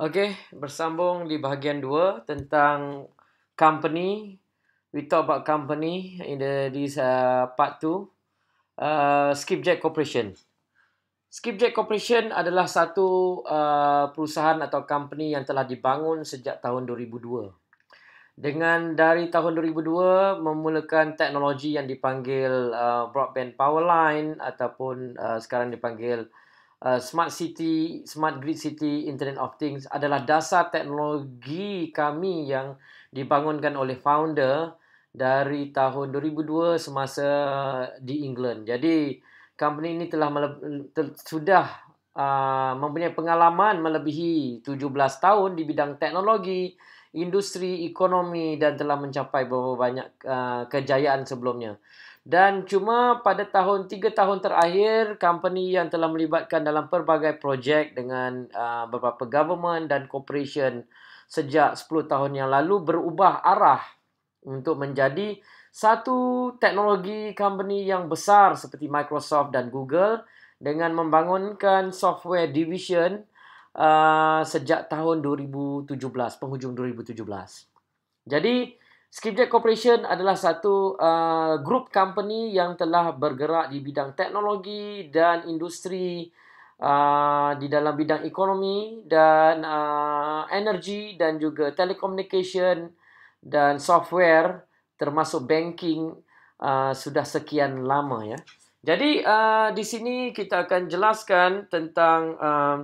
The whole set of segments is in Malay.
Okay, bersambung di bahagian dua tentang company. We talk about company in the, this uh, part two. Uh, Skipjack Corporation. Skipjack Corporation adalah satu uh, perusahaan atau company yang telah dibangun sejak tahun 2002. Dengan dari tahun 2002 memulakan teknologi yang dipanggil uh, broadband power line ataupun uh, sekarang dipanggil Uh, smart city, smart grid city, internet of things adalah dasar teknologi kami yang dibangunkan oleh founder dari tahun 2002 semasa di England. Jadi company ini telah mele- sudah uh, mempunyai pengalaman melebihi 17 tahun di bidang teknologi industri ekonomi dan telah mencapai beberapa banyak uh, kejayaan sebelumnya. Dan cuma pada tahun tiga tahun terakhir, company yang telah melibatkan dalam pelbagai projek dengan uh, beberapa government dan corporation sejak 10 tahun yang lalu berubah arah untuk menjadi satu teknologi company yang besar seperti Microsoft dan Google dengan membangunkan software division uh, sejak tahun 2017, penghujung 2017. Jadi Skipjack Corporation adalah satu uh, group company yang telah bergerak di bidang teknologi dan industri uh, di dalam bidang ekonomi dan uh, energi dan juga telecommunication dan software termasuk banking uh, sudah sekian lama ya. Jadi uh, di sini kita akan jelaskan tentang uh,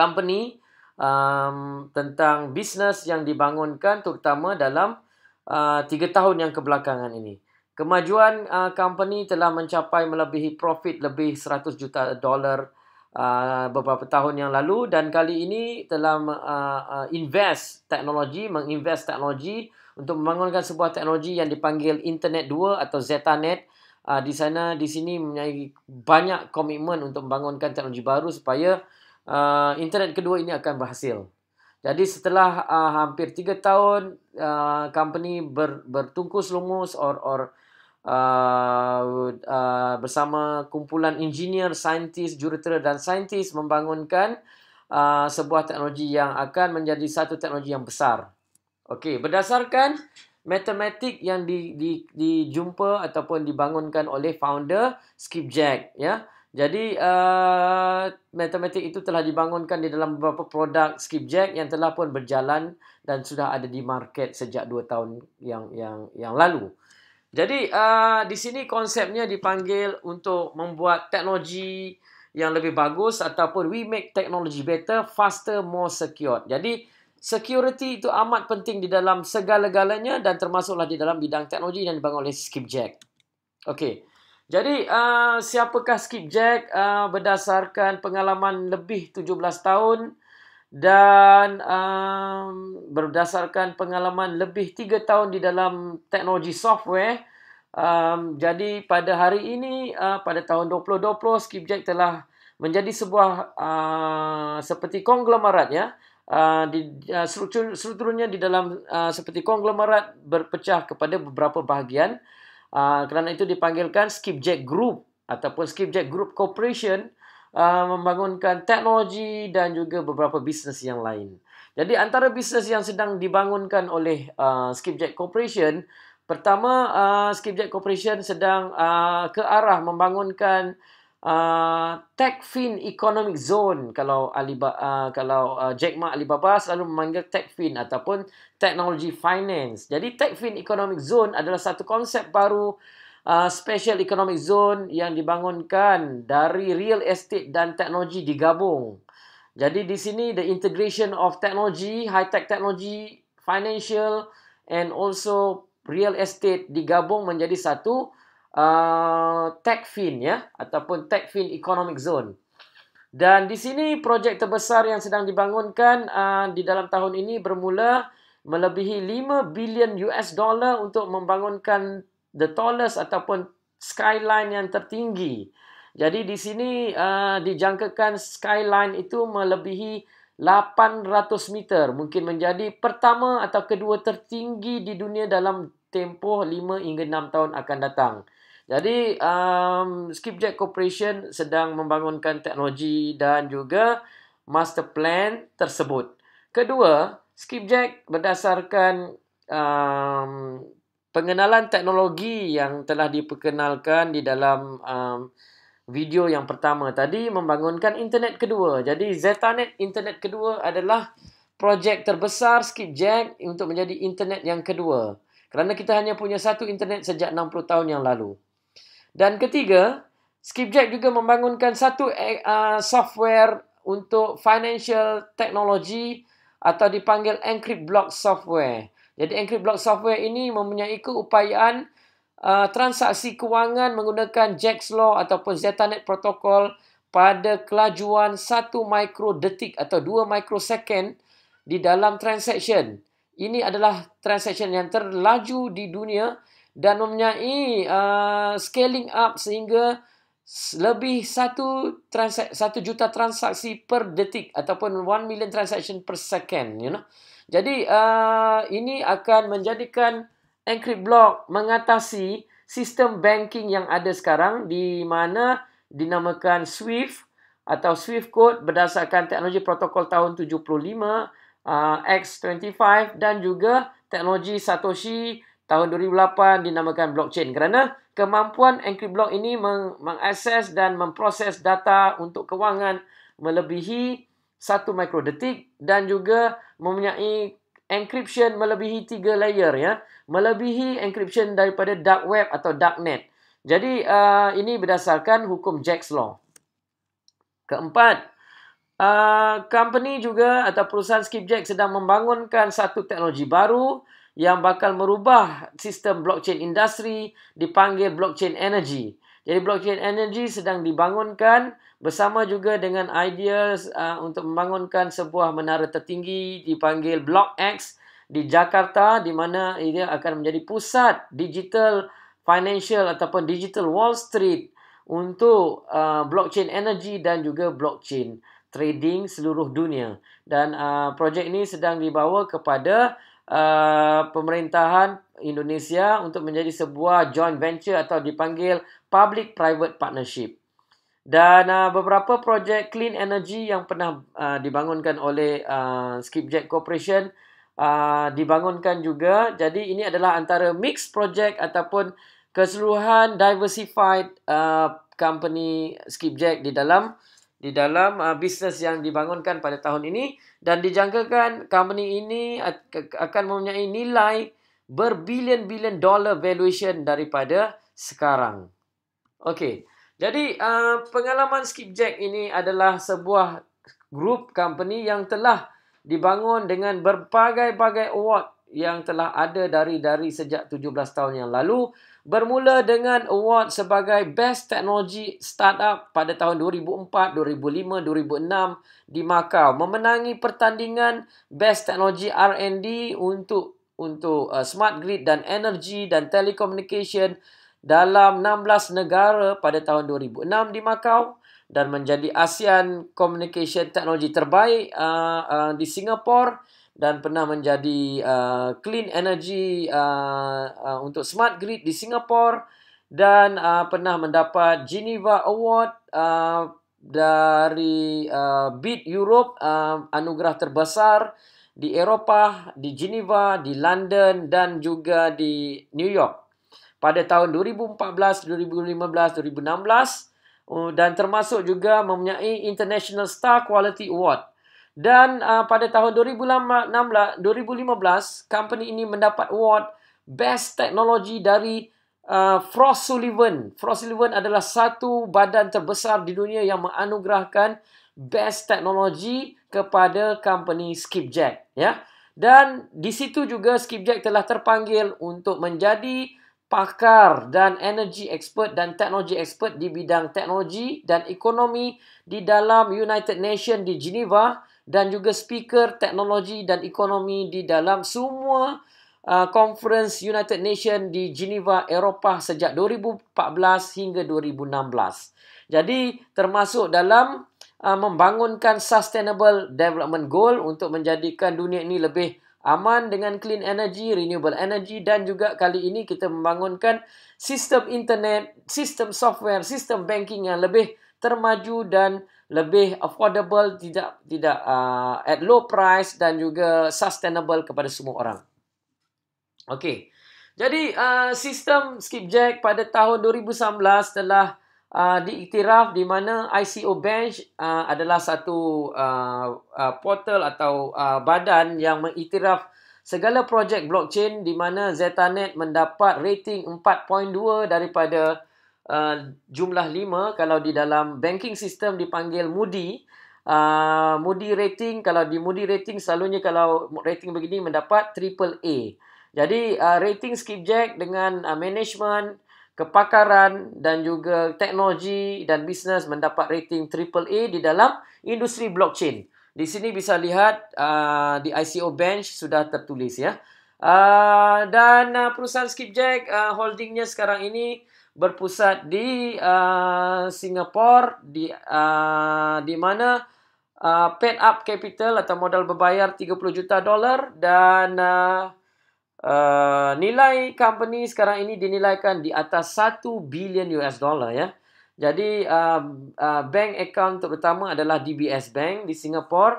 company um, tentang bisnes yang dibangunkan terutama dalam uh, tiga uh, tahun yang kebelakangan ini. Kemajuan uh, company telah mencapai melebihi profit lebih 100 juta dolar uh, beberapa tahun yang lalu dan kali ini telah uh, uh invest teknologi, menginvest teknologi untuk membangunkan sebuah teknologi yang dipanggil Internet 2 atau Zetanet. Uh, di sana, di sini mempunyai banyak komitmen untuk membangunkan teknologi baru supaya uh, internet kedua ini akan berhasil. Jadi setelah uh, hampir 3 tahun uh, company ber, bertungkus lumus or or uh, uh, bersama kumpulan engineer, saintis, jurutera dan saintis membangunkan uh, sebuah teknologi yang akan menjadi satu teknologi yang besar. Okey, berdasarkan matematik yang di, di, dijumpa ataupun dibangunkan oleh founder Skip Jack, ya. Yeah. Jadi uh, matematik itu telah dibangunkan di dalam beberapa produk Skipjack yang telah pun berjalan dan sudah ada di market sejak 2 tahun yang yang yang lalu. Jadi uh, di sini konsepnya dipanggil untuk membuat teknologi yang lebih bagus ataupun we make technology better, faster, more secure. Jadi security itu amat penting di dalam segala-galanya dan termasuklah di dalam bidang teknologi yang dibangun oleh Skipjack. Okey. Jadi uh, siapakah Skip Jack uh, berdasarkan pengalaman lebih 17 tahun dan um, berdasarkan pengalaman lebih 3 tahun di dalam teknologi software. Um, jadi pada hari ini, uh, pada tahun 2020, Skip Jack telah menjadi sebuah uh, seperti konglomerat ya. Uh, di, uh, struktur, strukturnya di dalam uh, seperti konglomerat berpecah kepada beberapa bahagian. Uh, kerana itu dipanggilkan Skipjack Group ataupun Skipjack Group Corporation uh, membangunkan teknologi dan juga beberapa bisnes yang lain. Jadi antara bisnes yang sedang dibangunkan oleh uh, ah, Skipjack Corporation, pertama uh, Skipjack Corporation sedang uh, ke arah membangunkan uh, ah, Techfin Economic Zone kalau Alibaba uh, kalau uh, Jack Ma Alibaba selalu memanggil Techfin ataupun Technology Finance. Jadi Techfin Economic Zone adalah satu konsep baru Uh, special economic zone yang dibangunkan dari real estate dan teknologi digabung. Jadi di sini the integration of technology, high tech technology, financial and also real estate digabung menjadi satu uh, ah, Techfin ya ataupun Techfin Economic Zone. Dan di sini projek terbesar yang sedang dibangunkan uh, di dalam tahun ini bermula melebihi 5 bilion US dollar untuk membangunkan the tallest ataupun skyline yang tertinggi. Jadi di sini uh, dijangkakan skyline itu melebihi 800 meter, mungkin menjadi pertama atau kedua tertinggi di dunia dalam tempoh 5 hingga 6 tahun akan datang. Jadi um, Skipjack Corporation sedang membangunkan teknologi dan juga master plan tersebut. Kedua, Skipjack berdasarkan um, pengenalan teknologi yang telah diperkenalkan di dalam um, video yang pertama tadi membangunkan internet kedua. Jadi Zetanet internet kedua adalah projek terbesar Skipjack untuk menjadi internet yang kedua kerana kita hanya punya satu internet sejak 60 tahun yang lalu. Dan ketiga, Skipjack juga membangunkan satu uh, software untuk financial technology atau dipanggil encrypt block software. Jadi encrypt block software ini mempunyai keupayaan uh, transaksi kewangan menggunakan Jack's Law ataupun Zetanet Protocol pada kelajuan 1 mikrodetik atau 2 microsecond di dalam transaksi ini adalah transaksi yang terlaju di dunia dan mempunyai uh, scaling up sehingga lebih satu transaksi satu juta transaksi per detik ataupun 1 million transaction per second you know jadi uh, ini akan menjadikan Encrypt Block mengatasi sistem banking yang ada sekarang di mana dinamakan SWIFT atau SWIFT code berdasarkan teknologi protokol tahun 75 uh, ah, X25 dan juga teknologi Satoshi tahun 2008 dinamakan blockchain kerana kemampuan encrypt block ini meng- mengakses dan memproses data untuk kewangan melebihi 1 mikrodetik dan juga mempunyai encryption melebihi 3 layer ya melebihi encryption daripada dark web atau dark net jadi uh, ini berdasarkan hukum Jack's law keempat Uh, company juga atau perusahaan Skipjack sedang membangunkan satu teknologi baru yang bakal merubah sistem blockchain industri dipanggil blockchain energy. Jadi blockchain energy sedang dibangunkan bersama juga dengan idea uh, ah, untuk membangunkan sebuah menara tertinggi dipanggil Block X di Jakarta di mana ia akan menjadi pusat digital financial ataupun digital Wall Street untuk uh, blockchain energy dan juga blockchain trading seluruh dunia dan uh, projek ini sedang dibawa kepada uh, pemerintahan Indonesia untuk menjadi sebuah joint venture atau dipanggil public private partnership dan uh, beberapa projek clean energy yang pernah uh, dibangunkan oleh uh, Skipjack Corporation uh, dibangunkan juga jadi ini adalah antara mixed project ataupun keseluruhan diversified uh, company Skipjack di dalam di dalam uh, bisnes yang dibangunkan pada tahun ini dan dijangkakan company ini akan mempunyai nilai berbilion-bilion dollar valuation daripada sekarang. Okey. Jadi uh, pengalaman Skipjack ini adalah sebuah group company yang telah dibangun dengan berbagai-bagai award yang telah ada dari dari sejak 17 tahun yang lalu bermula dengan award sebagai Best Technology Startup pada tahun 2004, 2005, 2006 di Macau. Memenangi pertandingan Best Technology R&D untuk untuk uh, smart grid dan energy dan telecommunication dalam 16 negara pada tahun 2006 di Macau dan menjadi ASEAN Communication Technology terbaik uh, uh, di Singapura dan pernah menjadi uh, clean energy uh, uh, untuk smart grid di Singapore dan uh, pernah mendapat Geneva Award uh, dari uh, Beat Europe uh, anugerah terbesar di Eropah, di Geneva, di London dan juga di New York pada tahun 2014, 2015, 2016 dan termasuk juga mempunyai International Star Quality Award dan uh, pada tahun 2016, 2015, company ini mendapat award Best Technology dari uh, Frost Sullivan. Frost Sullivan adalah satu badan terbesar di dunia yang menganugerahkan Best Technology kepada company Skipjack. Ya. Dan di situ juga Skipjack telah terpanggil untuk menjadi pakar dan energy expert dan teknologi expert di bidang teknologi dan ekonomi di dalam United Nations di Geneva dan juga speaker teknologi dan ekonomi di dalam semua Uh, conference United Nations di Geneva, Eropah sejak 2014 hingga 2016. Jadi termasuk dalam uh, membangunkan Sustainable Development Goal untuk menjadikan dunia ini lebih aman dengan clean energy, renewable energy dan juga kali ini kita membangunkan sistem internet, sistem software, sistem banking yang lebih termaju dan lebih affordable tidak tidak uh, at low price dan juga sustainable kepada semua orang. Okey. Jadi uh, sistem skipjack pada tahun 2019 telah uh, diiktiraf di mana ICO bench uh, adalah satu uh, uh, portal atau uh, badan yang mengiktiraf segala projek blockchain di mana Zetanet mendapat rating 4.2 daripada uh, jumlah 5 kalau di dalam banking system dipanggil Moody. Uh, Moody rating kalau di Moody rating selalunya kalau rating begini mendapat triple A. Jadi uh, rating skipjack dengan uh, management, kepakaran dan juga teknologi dan bisnes mendapat rating triple A di dalam industri blockchain. Di sini bisa lihat uh, di ICO bench sudah tertulis ya. Uh, dan uh, perusahaan skipjack uh, holdingnya sekarang ini berpusat di uh, Singapura di uh, di mana uh, paid up capital atau modal berbayar 30 juta dolar dan uh, uh, nilai company sekarang ini dinilaikan di atas 1 bilion US dollar ya. Jadi uh, uh, bank account terutama adalah DBS Bank di Singapura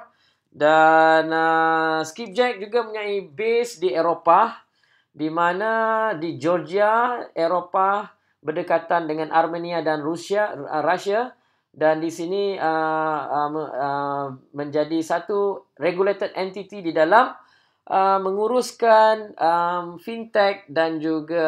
dan uh, Skipjack juga mempunyai base di Eropah di mana di Georgia, Eropah berdekatan dengan Armenia dan Rusia uh, Rusia dan di sini uh, uh, uh, menjadi satu regulated entity di dalam uh, menguruskan um, fintech dan juga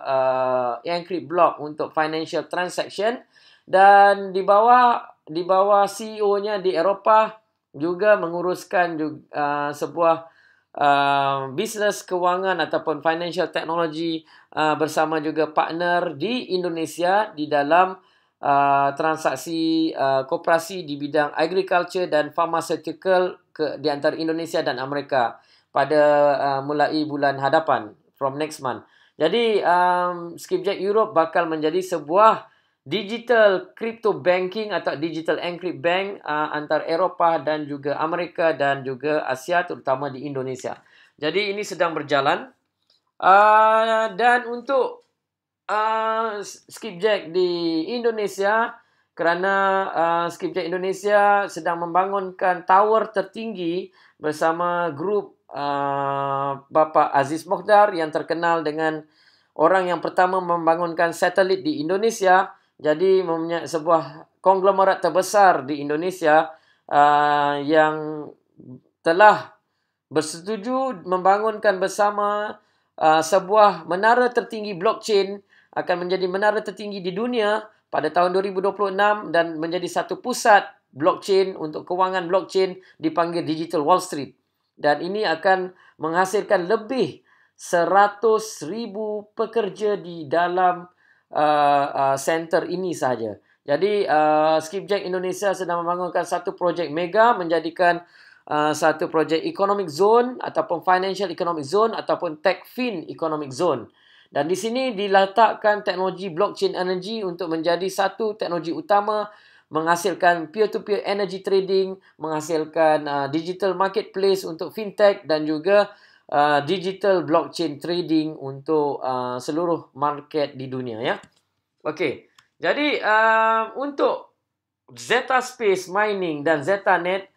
uh, encrypt block untuk financial transaction dan di bawah di bawah CEO-nya di Eropah juga menguruskan juga, uh, sebuah uh, um, bisnes kewangan ataupun financial technology uh, bersama juga partner di Indonesia di dalam uh, transaksi uh, kooperasi di bidang agriculture dan pharmaceutical ke, di antara Indonesia dan Amerika pada uh, mulai bulan hadapan from next month. Jadi um, Skipjack Europe bakal menjadi sebuah digital crypto banking atau digital encrypt bank uh, ah, antara Eropah dan juga Amerika dan juga Asia terutama di Indonesia. Jadi ini sedang berjalan. Uh, dan untuk uh, ah, Skipjack di Indonesia kerana uh, Skipjack Indonesia sedang membangunkan tower tertinggi bersama grup uh, bapa Aziz Mohdar yang terkenal dengan orang yang pertama membangunkan satelit di Indonesia jadi mempunyai sebuah konglomerat terbesar di Indonesia uh, yang telah bersetuju membangunkan bersama uh, sebuah menara tertinggi blockchain akan menjadi menara tertinggi di dunia pada tahun 2026 dan menjadi satu pusat blockchain untuk kewangan blockchain dipanggil Digital Wall Street dan ini akan menghasilkan lebih 100,000 pekerja di dalam Uh, uh, center ini sahaja. Jadi uh, Skipjack Indonesia sedang membangunkan satu projek mega menjadikan uh, satu projek economic zone ataupun financial economic zone ataupun tech fin economic zone. Dan di sini diletakkan teknologi blockchain energy untuk menjadi satu teknologi utama menghasilkan peer-to-peer energy trading, menghasilkan uh, digital marketplace untuk fintech dan juga uh, digital blockchain trading untuk uh, seluruh market di dunia ya. Okey. Jadi um, untuk Zeta Space Mining dan ZetaNet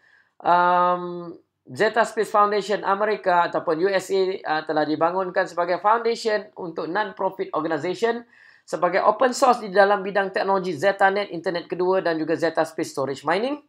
um Zeta Space Foundation Amerika ataupun USA uh, telah dibangunkan sebagai foundation untuk non-profit organisation sebagai open source di dalam bidang teknologi ZetaNet internet kedua dan juga Zeta Space Storage Mining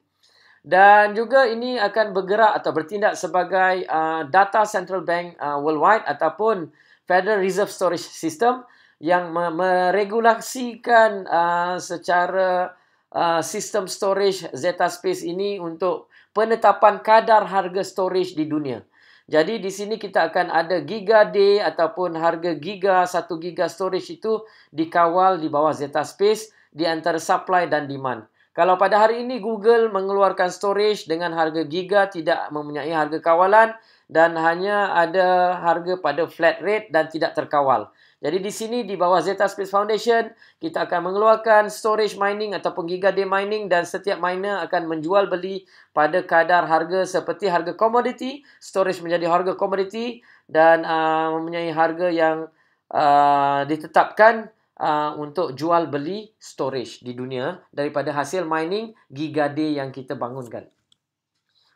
dan juga ini akan bergerak atau bertindak sebagai uh, data central bank uh, worldwide ataupun Federal Reserve Storage System yang meregulasikan uh, secara uh, sistem storage Zeta Space ini untuk penetapan kadar harga storage di dunia. Jadi di sini kita akan ada giga day ataupun harga giga 1 giga storage itu dikawal di bawah Zeta Space di antara supply dan demand. Kalau pada hari ini Google mengeluarkan storage dengan harga giga tidak mempunyai harga kawalan dan hanya ada harga pada flat rate dan tidak terkawal. Jadi di sini di bawah Zeta Space Foundation kita akan mengeluarkan storage mining ataupun giga day mining dan setiap miner akan menjual beli pada kadar harga seperti harga komoditi. Storage menjadi harga komoditi dan uh, mempunyai harga yang uh, ditetapkan Uh, untuk jual beli storage di dunia daripada hasil mining gigade yang kita bangunkan.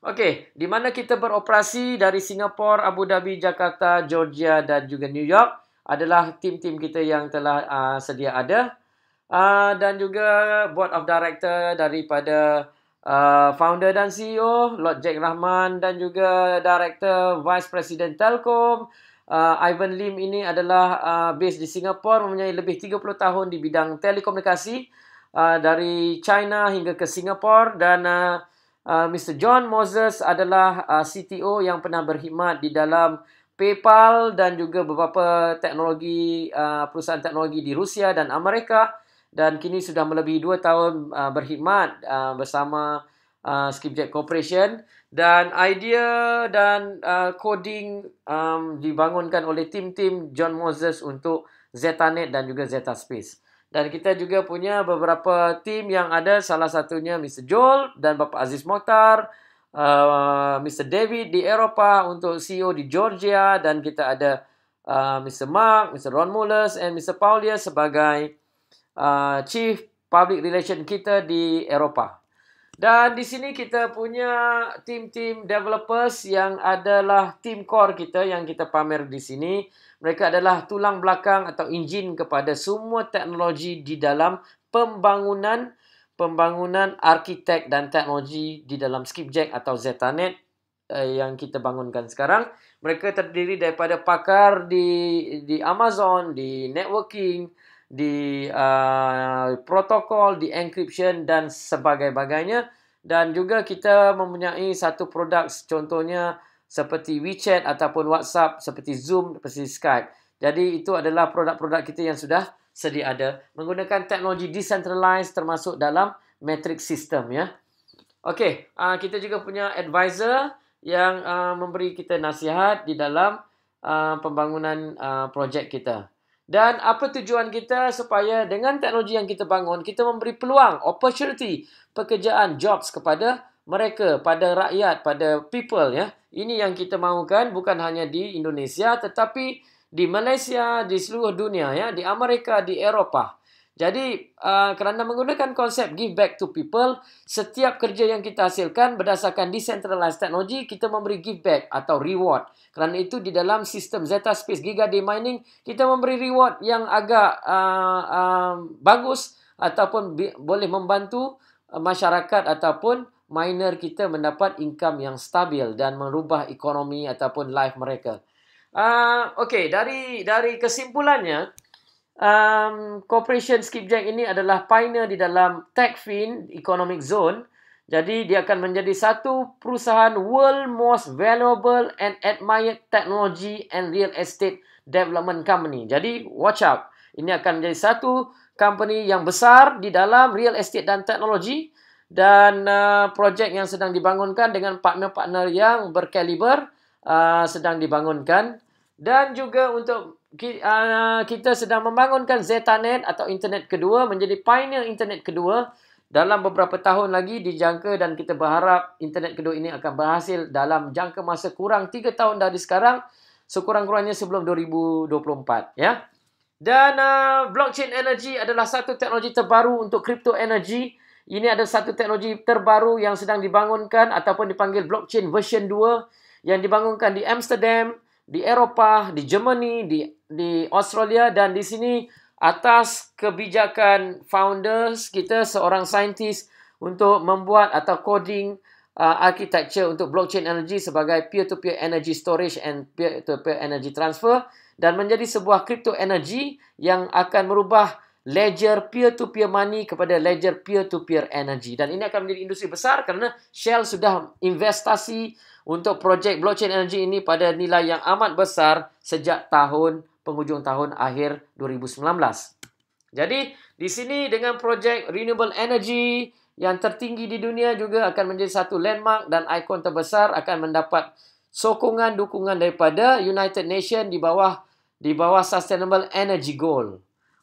Okey, di mana kita beroperasi dari Singapura, Abu Dhabi, Jakarta, Georgia dan juga New York adalah tim-tim kita yang telah uh, sedia ada uh, dan juga board of director daripada uh, founder dan CEO Lord Jack Rahman dan juga director vice president Telkom, uh, Ivan Lim ini adalah uh, based di Singapura mempunyai lebih 30 tahun di bidang telekomunikasi uh, dari China hingga ke Singapura dan uh, uh, Mr John Moses adalah uh, CTO yang pernah berkhidmat di dalam PayPal dan juga beberapa teknologi uh, perusahaan teknologi di Rusia dan Amerika dan kini sudah melebihi 2 tahun uh, berkhidmat uh, bersama uh, Skipjack Corporation dan idea dan uh, coding um, dibangunkan oleh tim-tim John Moses untuk Zetanet dan juga Zeta Space. Dan kita juga punya beberapa tim yang ada salah satunya Mr. Joel dan Bapak Aziz Motar, uh, Mr. David di Eropah untuk CEO di Georgia dan kita ada uh, Mr. Mark, Mr. Ron Mullers and Mr. Paulia sebagai uh, Chief Public Relation kita di Eropah. Dan di sini kita punya tim-tim developers yang adalah tim core kita yang kita pamer di sini. Mereka adalah tulang belakang atau engine kepada semua teknologi di dalam pembangunan pembangunan arkitek dan teknologi di dalam Skipjack atau Zetanet eh, yang kita bangunkan sekarang. Mereka terdiri daripada pakar di di Amazon, di networking, di uh, protokol, di encryption dan sebagainya. Dan juga kita mempunyai satu produk contohnya seperti WeChat ataupun WhatsApp, seperti Zoom, seperti Skype. Jadi itu adalah produk-produk kita yang sudah sedia ada menggunakan teknologi decentralized termasuk dalam metric system ya. Okey, uh, kita juga punya advisor yang uh, memberi kita nasihat di dalam uh, pembangunan uh, projek kita. Dan apa tujuan kita supaya dengan teknologi yang kita bangun, kita memberi peluang, opportunity, pekerjaan, jobs kepada mereka, pada rakyat, pada people. ya. Ini yang kita mahukan bukan hanya di Indonesia tetapi di Malaysia, di seluruh dunia, ya, di Amerika, di Eropah. Jadi uh, kerana menggunakan konsep give back to people, setiap kerja yang kita hasilkan berdasarkan decentralized technology, kita memberi give back atau reward. Kerana itu di dalam sistem Zeta Space Giga Day Mining, kita memberi reward yang agak uh, uh, bagus ataupun boleh membantu uh, masyarakat ataupun miner kita mendapat income yang stabil dan merubah ekonomi ataupun life mereka. Uh, okay, dari dari kesimpulannya, um, Corporation Skipjack ini adalah pioneer di dalam Techfin Economic Zone. Jadi dia akan menjadi satu perusahaan world most valuable and admired technology and real estate development company. Jadi watch out. Ini akan menjadi satu company yang besar di dalam real estate dan teknologi dan uh, projek yang sedang dibangunkan dengan partner-partner yang berkaliber uh, sedang dibangunkan dan juga untuk Uh, kita sedang membangunkan Zetanet atau internet kedua menjadi pioneer internet kedua dalam beberapa tahun lagi dijangka dan kita berharap internet kedua ini akan berhasil dalam jangka masa kurang 3 tahun dari sekarang sekurang-kurangnya sebelum 2024 ya. Dan uh, blockchain energy adalah satu teknologi terbaru untuk crypto energy. Ini adalah satu teknologi terbaru yang sedang dibangunkan ataupun dipanggil blockchain version 2 yang dibangunkan di Amsterdam di Eropah, di Germany, di di Australia dan di sini atas kebijakan founders kita seorang saintis untuk membuat atau coding uh, architecture untuk blockchain energy sebagai peer to peer energy storage and peer to peer energy transfer dan menjadi sebuah crypto energy yang akan merubah ledger peer to peer money kepada ledger peer to peer energy dan ini akan menjadi industri besar kerana Shell sudah investasi untuk projek blockchain energy ini pada nilai yang amat besar sejak tahun penghujung tahun akhir 2019. Jadi di sini dengan projek renewable energy yang tertinggi di dunia juga akan menjadi satu landmark dan ikon terbesar akan mendapat sokongan dukungan daripada United Nations di bawah di bawah Sustainable Energy Goal.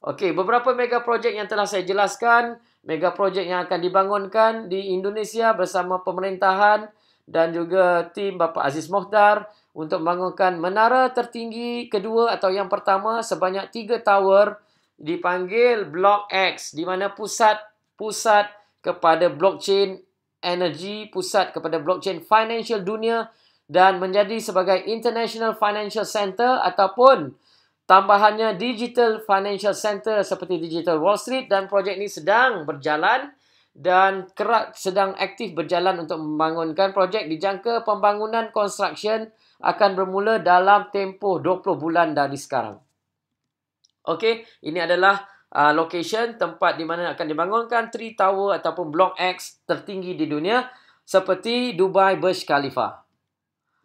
Okey, beberapa mega projek yang telah saya jelaskan, mega projek yang akan dibangunkan di Indonesia bersama pemerintahan dan juga tim Bapa Aziz Mohdar untuk membangunkan menara tertinggi kedua atau yang pertama sebanyak tiga tower dipanggil Block X di mana pusat pusat kepada blockchain energy, pusat kepada blockchain financial dunia dan menjadi sebagai international financial center ataupun tambahannya digital financial center seperti digital Wall Street dan projek ini sedang berjalan dan kerak sedang aktif berjalan untuk membangunkan projek dijangka pembangunan construction akan bermula dalam tempoh 20 bulan dari sekarang. Okey, ini adalah uh, location tempat di mana akan dibangunkan Three Tower ataupun Block X tertinggi di dunia seperti Dubai Burj Khalifa.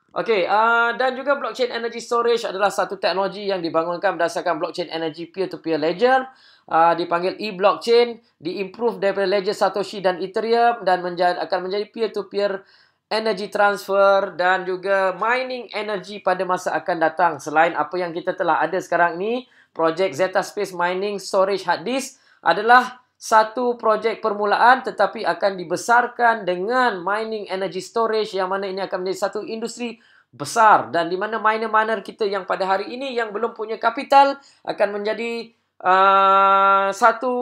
Okey, uh, dan juga blockchain energy storage adalah satu teknologi yang dibangunkan berdasarkan blockchain energy peer-to-peer ledger. Uh, dipanggil e-blockchain, diimprove daripada ledger Satoshi dan Ethereum dan menja- akan menjadi peer-to-peer energy transfer dan juga mining energy pada masa akan datang. Selain apa yang kita telah ada sekarang ni, projek Zeta Space Mining Storage Hard Disk adalah satu projek permulaan tetapi akan dibesarkan dengan mining energy storage yang mana ini akan menjadi satu industri besar dan di mana miner-miner kita yang pada hari ini yang belum punya kapital akan menjadi uh, satu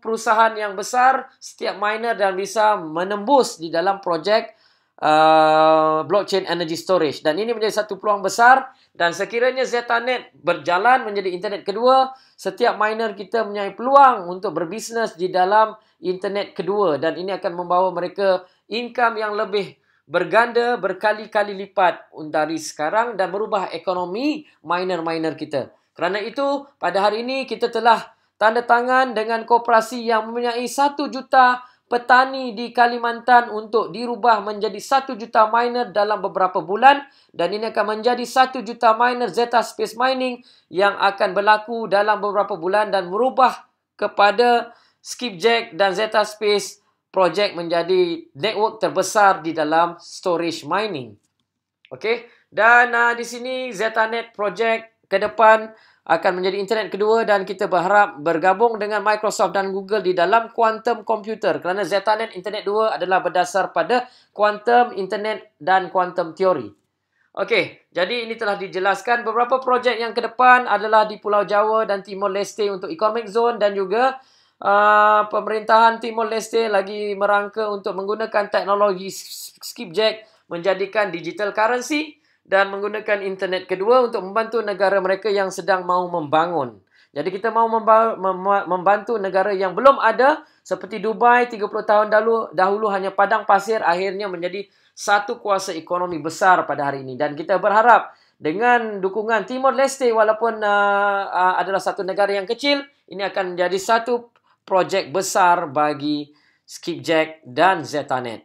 perusahaan yang besar setiap miner dan bisa menembus di dalam projek Uh, blockchain energy storage dan ini menjadi satu peluang besar dan sekiranya Zetanet berjalan menjadi internet kedua, setiap miner kita mempunyai peluang untuk berbisnes di dalam internet kedua dan ini akan membawa mereka income yang lebih berganda berkali-kali lipat dari sekarang dan berubah ekonomi miner-miner kita. Kerana itu, pada hari ini kita telah tanda tangan dengan koperasi yang mempunyai 1 juta petani di Kalimantan untuk dirubah menjadi 1 juta miner dalam beberapa bulan dan ini akan menjadi 1 juta miner Zeta Space Mining yang akan berlaku dalam beberapa bulan dan merubah kepada Skipjack dan Zeta Space project menjadi network terbesar di dalam storage mining. Okey, dan uh, di sini ZetaNet project ke depan akan menjadi internet kedua dan kita berharap bergabung dengan Microsoft dan Google di dalam quantum computer kerana ZetaNet Internet 2 adalah berdasar pada quantum internet dan quantum teori. Okey, jadi ini telah dijelaskan beberapa projek yang ke depan adalah di Pulau Jawa dan Timor Leste untuk economic zone dan juga uh, pemerintahan Timor Leste lagi merangka untuk menggunakan teknologi skipjack menjadikan digital currency dan menggunakan internet kedua untuk membantu negara mereka yang sedang mahu membangun. Jadi kita mahu membantu negara yang belum ada seperti Dubai 30 tahun dahulu dahulu hanya padang pasir akhirnya menjadi satu kuasa ekonomi besar pada hari ini dan kita berharap dengan dukungan Timor Leste walaupun uh, uh, adalah satu negara yang kecil ini akan menjadi satu projek besar bagi Skipjack dan Zetanet.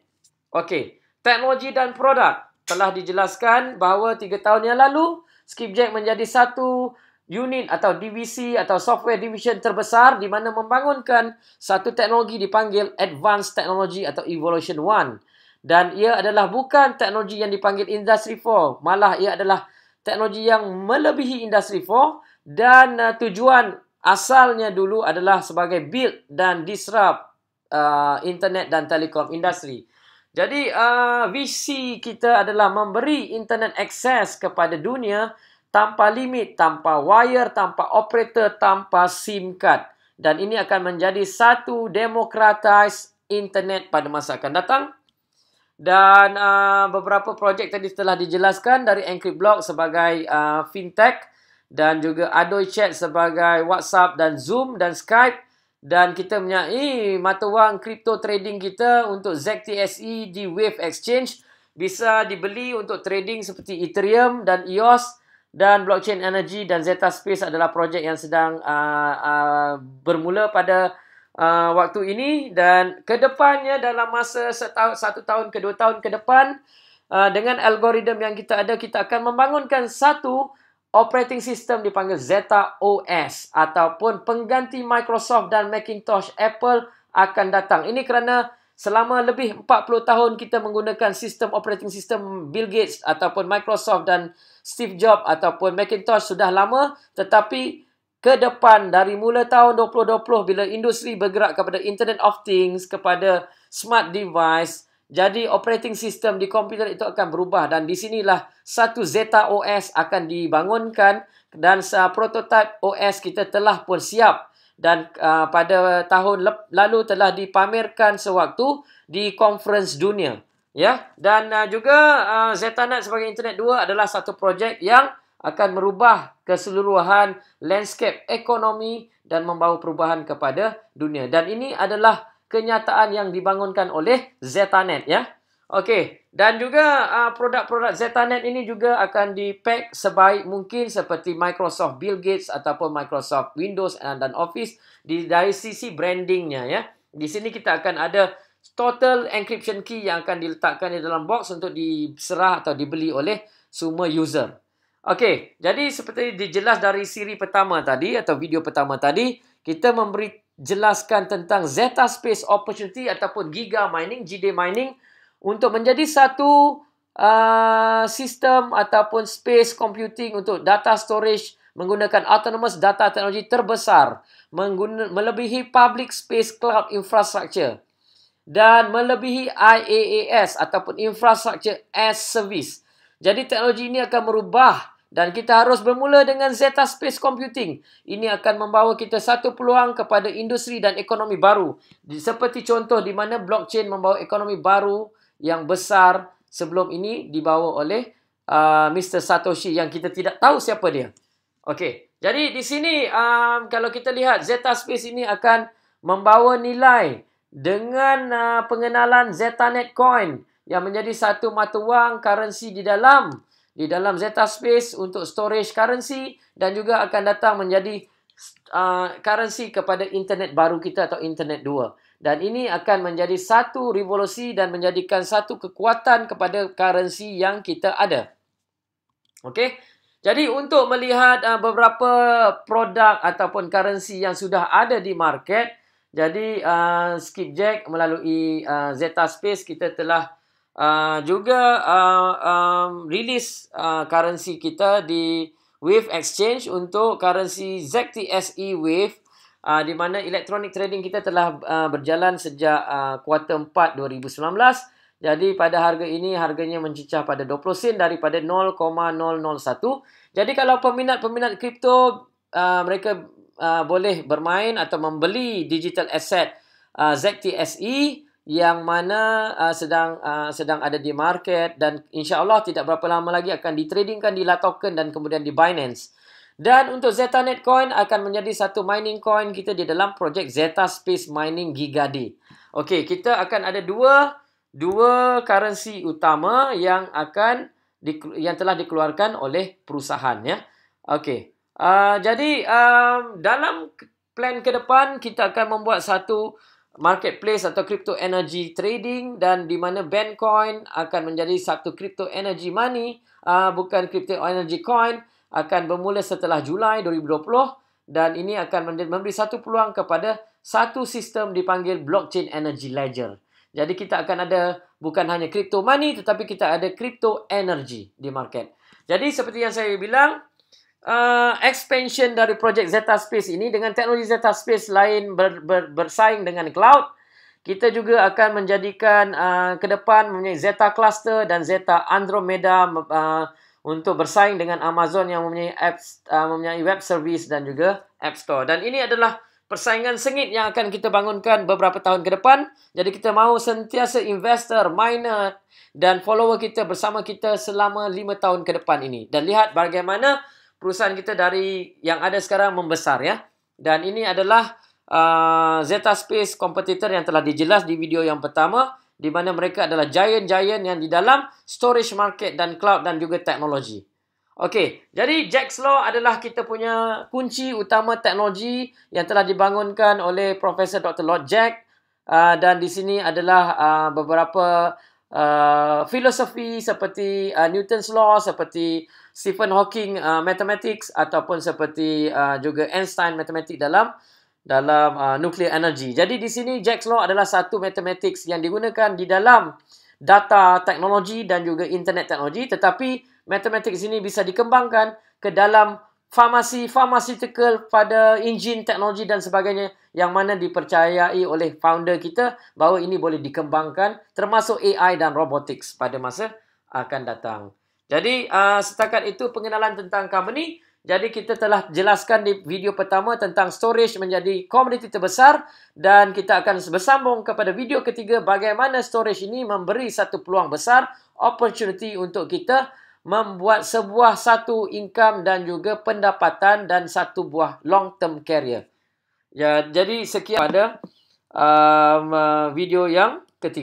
Okey, teknologi dan produk telah dijelaskan bahawa 3 tahun yang lalu Skipjack menjadi satu unit atau DVC atau software division terbesar di mana membangunkan satu teknologi dipanggil Advanced Technology atau Evolution 1 dan ia adalah bukan teknologi yang dipanggil Industry 4 malah ia adalah teknologi yang melebihi Industry 4 dan uh, tujuan asalnya dulu adalah sebagai build dan disrupt uh, internet dan telekom industri jadi uh, visi kita adalah memberi internet access kepada dunia tanpa limit, tanpa wire, tanpa operator, tanpa SIM card. Dan ini akan menjadi satu demokratize internet pada masa akan datang. Dan uh, beberapa projek tadi telah dijelaskan dari EncryptBlock sebagai uh, fintech dan juga Chat sebagai WhatsApp dan Zoom dan Skype dan kita menyai mata wang kripto trading kita untuk ZTSE di Wave Exchange bisa dibeli untuk trading seperti Ethereum dan EOS dan blockchain energy dan Zeta Space adalah projek yang sedang uh, uh, bermula pada uh, waktu ini dan kedepannya dalam masa setahun, satu tahun ke dua tahun ke depan uh, dengan algoritma yang kita ada kita akan membangunkan satu Operating system dipanggil Zeta OS ataupun pengganti Microsoft dan Macintosh Apple akan datang. Ini kerana selama lebih 40 tahun kita menggunakan sistem operating system Bill Gates ataupun Microsoft dan Steve Jobs ataupun Macintosh sudah lama tetapi ke depan dari mula tahun 2020 bila industri bergerak kepada Internet of Things kepada smart device jadi operating system di komputer itu akan berubah dan di sinilah satu Zeta OS akan dibangunkan dan uh, prototype OS kita telah pun siap dan uh, pada tahun lalu telah dipamerkan sewaktu di conference dunia ya dan uh, juga uh, ZetaNet sebagai internet 2 adalah satu projek yang akan merubah keseluruhan landscape ekonomi dan membawa perubahan kepada dunia dan ini adalah kenyataan yang dibangunkan oleh Zetanet ya. Okey, dan juga uh, produk-produk Zetanet ini juga akan di-pack sebaik mungkin seperti Microsoft Bill Gates ataupun Microsoft Windows dan Office di dari sisi brandingnya ya. Di sini kita akan ada total encryption key yang akan diletakkan di dalam box untuk diserah atau dibeli oleh semua user. Okey, jadi seperti dijelas dari siri pertama tadi atau video pertama tadi, kita memberi jelaskan tentang Zeta Space Opportunity ataupun Giga Mining, GD Mining untuk menjadi satu uh, sistem ataupun space computing untuk data storage menggunakan autonomous data teknologi terbesar melebihi public space cloud infrastructure dan melebihi IaaS ataupun infrastructure as service. Jadi teknologi ini akan merubah dan kita harus bermula dengan Zeta Space Computing. Ini akan membawa kita satu peluang kepada industri dan ekonomi baru. Seperti contoh di mana blockchain membawa ekonomi baru yang besar sebelum ini dibawa oleh uh, Mr. Satoshi yang kita tidak tahu siapa dia. Okey, jadi di sini um, kalau kita lihat Zeta Space ini akan membawa nilai dengan uh, pengenalan Zeta Net Coin yang menjadi satu mata wang currency di dalam di dalam Zeta Space untuk storage currency dan juga akan datang menjadi uh, currency kepada internet baru kita atau internet dua Dan ini akan menjadi satu revolusi dan menjadikan satu kekuatan kepada currency yang kita ada. Okey. Jadi untuk melihat uh, beberapa produk ataupun currency yang sudah ada di market, jadi uh, Skipjack melalui uh, Zeta Space kita telah uh, juga uh, um, release uh, currency kita di Wave Exchange untuk currency ZTSE Wave uh, di mana electronic trading kita telah uh, berjalan sejak kuarter uh, 4 2019. Jadi pada harga ini harganya mencicah pada 20 sen daripada 0.001. Jadi kalau peminat-peminat kripto uh, mereka uh, boleh bermain atau membeli digital asset uh, ZTSE yang mana uh, sedang uh, sedang ada di market dan insyaallah tidak berapa lama lagi akan ditradingkan di Latoken dan kemudian di Binance. Dan untuk Zeta Netcoin akan menjadi satu mining coin kita di dalam projek Zeta Space Mining Gigadi. D. Okey, kita akan ada dua dua currency utama yang akan di, yang telah dikeluarkan oleh perusahaan ya. Okey. Uh, jadi um, dalam plan ke depan kita akan membuat satu marketplace atau crypto energy trading dan di mana Bancoin akan menjadi satu crypto energy money uh, bukan crypto energy coin akan bermula setelah Julai 2020 dan ini akan memberi satu peluang kepada satu sistem dipanggil blockchain energy ledger. Jadi kita akan ada bukan hanya crypto money tetapi kita ada crypto energy di market. Jadi seperti yang saya bilang, uh, expansion dari projek Zeta Space ini dengan teknologi Zeta Space lain ber, ber, bersaing dengan cloud. Kita juga akan menjadikan uh, ke depan mempunyai Zeta Cluster dan Zeta Andromeda uh, untuk bersaing dengan Amazon yang mempunyai apps uh, mempunyai web service dan juga app store. Dan ini adalah persaingan sengit yang akan kita bangunkan beberapa tahun ke depan. Jadi kita mahu sentiasa investor, miner dan follower kita bersama kita selama 5 tahun ke depan ini. Dan lihat bagaimana perusahaan kita dari yang ada sekarang membesar ya. Dan ini adalah uh, Zeta Space competitor yang telah dijelas di video yang pertama di mana mereka adalah giant-giant yang di dalam storage market dan cloud dan juga teknologi. Okey, jadi Jack's Law adalah kita punya kunci utama teknologi yang telah dibangunkan oleh Profesor Dr. Lord Jack uh, dan di sini adalah uh, beberapa uh, filosofi seperti uh, Newton's Law, seperti Stephen Hawking uh, Mathematics ataupun seperti uh, juga Einstein Mathematics dalam dalam uh, nuclear energy. Jadi di sini Jack's Law adalah satu Mathematics yang digunakan di dalam data teknologi dan juga internet teknologi tetapi Mathematics ini bisa dikembangkan ke dalam Farmasi, pharmaceutical pada enjin teknologi dan sebagainya yang mana dipercayai oleh founder kita bahawa ini boleh dikembangkan termasuk AI dan robotics pada masa akan datang. Jadi uh, setakat itu pengenalan tentang company. Jadi kita telah jelaskan di video pertama tentang storage menjadi komuniti terbesar dan kita akan bersambung kepada video ketiga bagaimana storage ini memberi satu peluang besar opportunity untuk kita membuat sebuah satu income dan juga pendapatan dan satu buah long term career. Ya, jadi sekian pada um, video yang ketiga.